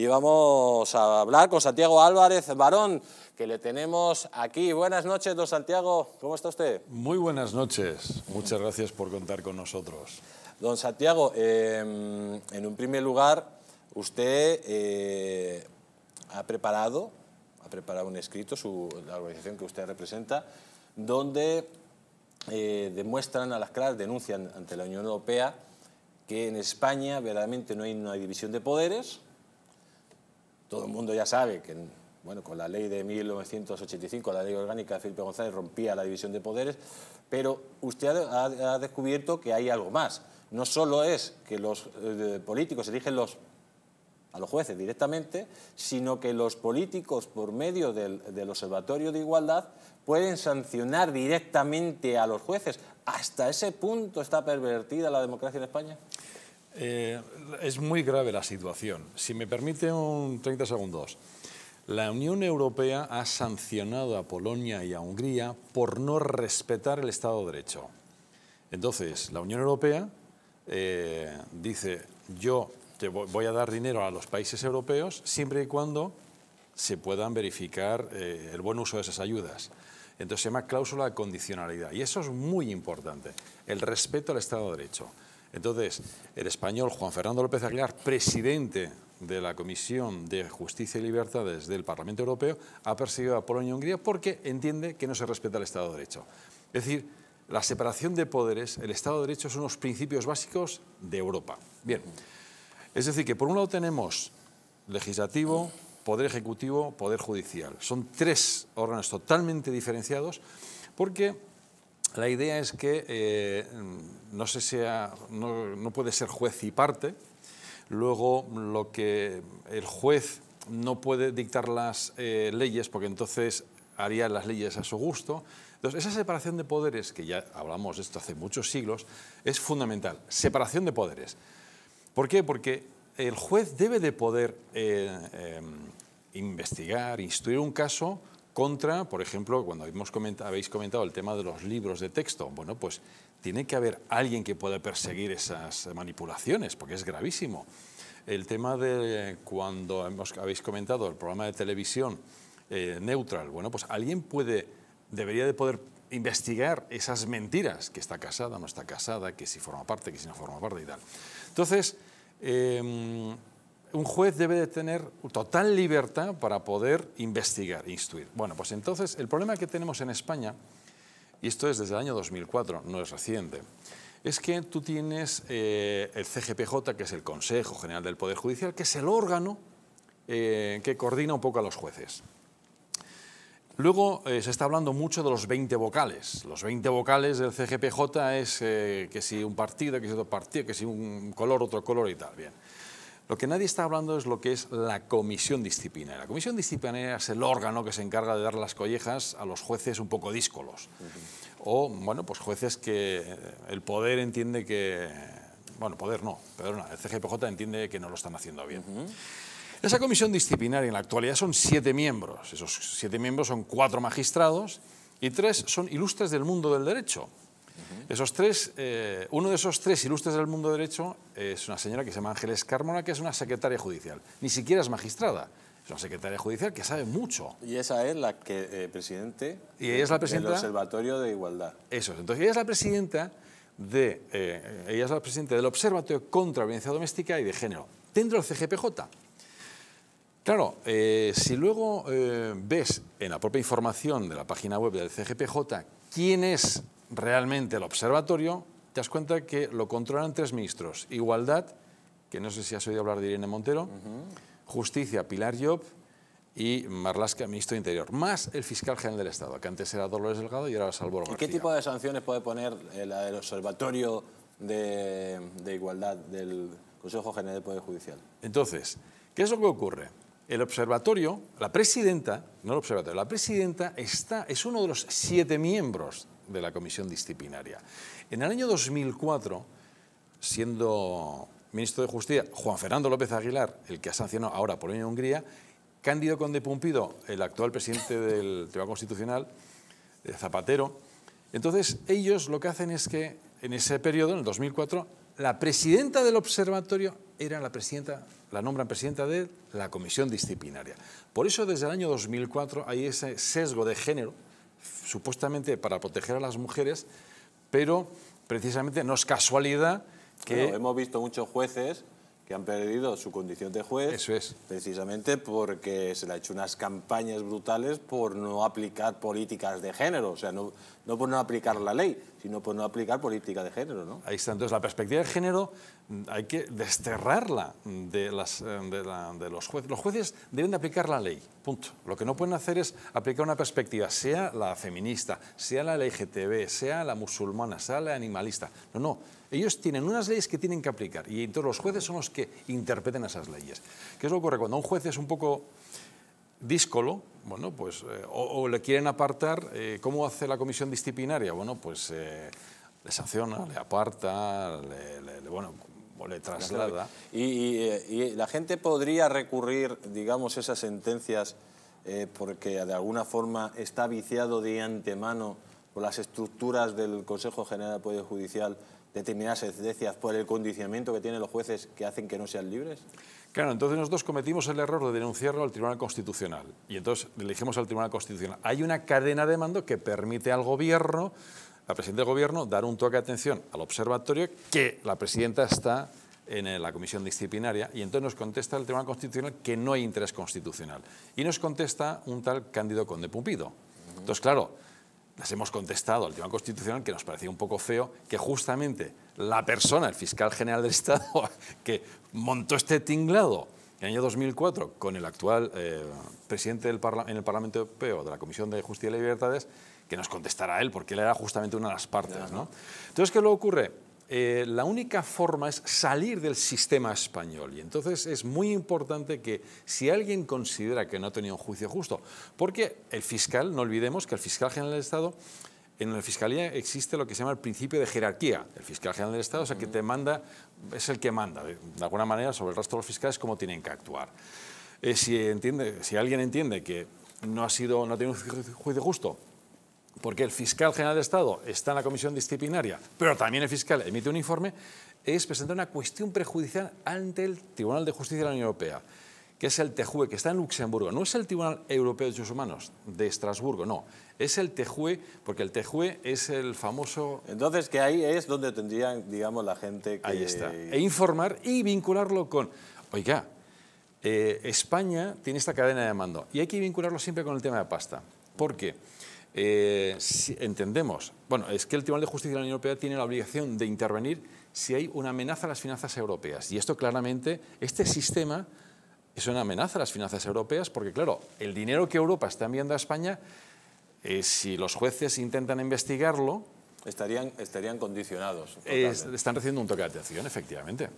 y vamos a hablar con Santiago Álvarez Barón, que le tenemos aquí. Buenas noches, don Santiago. ¿Cómo está usted? Muy buenas noches. Muchas gracias por contar con nosotros. Don Santiago, em, en un primer lugar, usted eh, ha preparado ha preparado un escrito, su, la organización que usted representa, donde eh, demuestran a las claras, denuncian ante la Unión Europea que en España verdaderamente no hay una división de poderes, todo el mundo ya sabe que bueno, con la ley de 1985, la ley orgánica de Felipe González rompía la división de poderes, pero usted ha, descubierto que hay algo más. No solo es que los eh, políticos eligen a los jueces directamente, sino que los políticos, por medio del, Observatorio de Igualdad, pueden sancionar directamente a los jueces. ¿Hasta ese punto está pervertida la democracia en España? Eh, es muy grave la situación. Si me permite un 30 segundos. La Unión Europea ha sancionado a Polonia y a Hungría por no respetar el Estado de Derecho. Entonces, la Unión Europea eh, dice, yo te voy a dar dinero a los países europeos siempre y cuando se puedan verificar eh, el buen uso de esas ayudas. Entonces se llama cláusula de condicionalidad y eso es muy importante, el respeto al Estado de Derecho. Entonces, el español Juan Fernando López Aguilar, presidente de la Comisión de Justicia y Libertades del Parlamento Europeo, ha perseguido a Polonia y Hungría porque entiende que no se respeta el Estado de Derecho. Es decir, la separación de poderes, el Estado de Derecho son unos principios básicos de Europa. Bien, es decir, que por un lado tenemos legislativo, poder ejecutivo, poder judicial. Son tres órganos totalmente diferenciados porque la idea es que eh, no, sea, no, puede ser juez y parte. Luego, lo que el juez no puede dictar las eh, leyes porque entonces haría las leyes a su gusto. Entonces, esa separación de poderes, que ya hablamos de esto hace muchos siglos, es fundamental. Separación de poderes. ¿Por qué? Porque el juez debe de poder eh, investigar, instruir un caso contra, por ejemplo, cuando hemos comentado, habéis comentado el tema de los libros de texto, bueno, pues tiene que haber alguien que pueda perseguir esas manipulaciones, porque es gravísimo. El tema de cuando hemos, habéis comentado el programa de televisión eh, neutral, bueno, pues alguien puede, debería de poder investigar esas mentiras, que está casada, no está casada, que si forma parte, que si no forma parte y tal. Entonces, em, un juez debe de tener total libertad para poder investigar, instruir. Bueno, pues entonces el problema que tenemos en España, y esto es desde el año 2004, no es reciente, es que tú tienes eh, el CGPJ, que es el Consejo General del Poder Judicial, que es el órgano eh, que coordina un poco a los jueces. Luego eh, se está hablando mucho de los 20 vocales. Los 20 vocales del CGPJ es que si un partido, que si otro partido, que si un color, otro color y tal. Bien. Lo que nadie está hablando es lo que es la comisión disciplinaria. La comisión disciplinaria es el órgano que se encarga de dar las collejas a los jueces un poco díscolos. O, bueno, pues jueces que eh, el poder entiende que... Bueno, poder no, perdona, el CGPJ entiende que no lo están haciendo bien. Esa comisión disciplinaria en la actualidad son siete miembros. Esos siete miembros son cuatro magistrados y tres son ilustres del mundo del derecho. Esos tres, eh, uno de esos tres ilustres del mundo derecho es una señora que se llama Ángeles Cármona, que es una secretaria judicial. Ni siquiera es magistrada. Es una secretaria judicial que sabe mucho. Y esa es la que, eh, presidente, y es la presidenta del Observatorio de Igualdad. Eso es. Entonces, ella es la presidenta de, eh, ella es la presidenta del Observatorio contra la Violencia Doméstica y de Género, dentro del CGPJ. Claro, si luego ves en la propia información de la página web del CGPJ quién es realmente el observatorio, te das cuenta que lo controlan tres ministros. Igualdad, que no sé si has oído hablar de Irene Montero, Justicia, Pilar Job y Marlasca, ministro de Interior, más el fiscal general del Estado, que antes era Dolores Delgado y ahora Álvaro García. ¿Y qué tipo de sanciones puede poner el Observatorio de, Igualdad del Consejo General del Poder Judicial? Entonces, ¿qué es lo que ocurre? El observatorio, la presidenta, no el observatorio, la presidenta está, es uno de los siete miembros de la comisión disciplinaria. En el año 2004, siendo ministro de Justicia Juan Fernando López Aguilar, el que ha sancionado ahora por y Hungría, Cándido Conde Pumpido, el actual presidente del Tribunal Constitucional, eh, Zapatero. Entonces, ellos lo que hacen es que en ese periodo, en el 2004, la presidenta del observatorio era la presidenta, la nombran presidenta de la comisión disciplinaria. Por eso desde el año 2004 hay ese sesgo de género supuestamente para proteger a las mujeres, pero precisamente no es casualidad que... hemos visto muchos jueces que han perdido su condición de juez. Precisamente porque se le han hecho unas campañas brutales por no aplicar políticas de género, o sea, no, no por no aplicar la ley, sino por pues no aplicar política de género. ¿no? Ahí está. Entonces, la perspectiva de género mm, hay que desterrarla de, las, eh, de, de, los jueces. Los jueces deben de aplicar la ley, punto. Lo que no pueden hacer es aplicar una perspectiva, sea la feminista, sea la LGTB, sea la musulmana, sea la animalista. No, no. Ellos tienen unas leyes que tienen que aplicar y entonces los jueces son los que interpreten esas leyes. ¿Qué es lo que ocurre? Cuando un juez es un poco díscolo, bueno, pues, eh, o, le quieren apartar, eh, ¿cómo hace la comisión disciplinaria? Bueno, pues eh, le sanciona, le aparta, le, bueno, traslada. Y, la gente podría recurrir, digamos, esas sentencias porque de alguna forma está viciado de antemano con las estructuras del Consejo General de Poder Judicial determinadas sentencias por el condicionamiento que tienen los jueces que hacen que no sean libres? Claro, entonces nosotros cometimos el error de denunciarlo al Tribunal Constitucional y entonces elegimos al Tribunal Constitucional, hay una cadena de mando que permite al gobierno, la presidenta del gobierno, dar un toque de atención al observatorio que la presidenta está en eh, la comisión disciplinaria y entonces nos contesta el Tribunal Constitucional que no hay interés constitucional y nos contesta un tal Cándido Conde Pumpido. Entonces, claro, las hemos contestado al Tribunal Constitucional que nos parecía un poco feo que justamente la persona, el fiscal general del Estado, que montó este tinglado en el año 2004 con el actual eh, presidente del en el Parlamento Europeo de la Comisión de Justicia y Libertades, que nos contestara él, porque él era justamente una de las partes. ¿no? Entonces, ¿qué lo ocurre? Eh, la única forma es salir del sistema español. Y entonces es muy importante que si alguien considera que no ha tenido un juicio justo, porque el fiscal, no olvidemos que el fiscal general del Estado en la Fiscalía existe lo que se llama el principio de jerarquía. El fiscal general del Estado es el que te manda, es el que manda, de alguna manera, sobre el resto de los fiscales cómo tienen que actuar. Eh, si, entiende, si alguien entiende que no ha, sido, no ha tenido un juicio justo porque el fiscal general de Estado está en la comisión disciplinaria, pero también el fiscal emite un informe, es presentar una cuestión prejudicial ante el Tribunal de Justicia de la Unión Europea, que es el TEJUE, que está en Luxemburgo. No es el Tribunal Europeo de Derechos Humanos de Estrasburgo, no. Es el TEJUE, porque el TEJUE es el famoso... Entonces, que ahí es donde tendrían, digamos, la gente que... Ahí está. E informar y vincularlo con... Oiga, eh, España tiene esta cadena de mando y hay que vincularlo siempre con el tema de pasta. ¿Por qué? Porque eh, entendemos, bueno, es que el Tribunal de Justicia de la Unión Europea tiene la obligación de intervenir si hay una amenaza a las finanzas europeas. Y esto claramente, este sistema es una amenaza a las finanzas europeas porque, claro, el dinero que Europa está enviando a España, eh, si los jueces intentan investigarlo... Estarían, estarían condicionados. están recibiendo un toque de atención, efectivamente.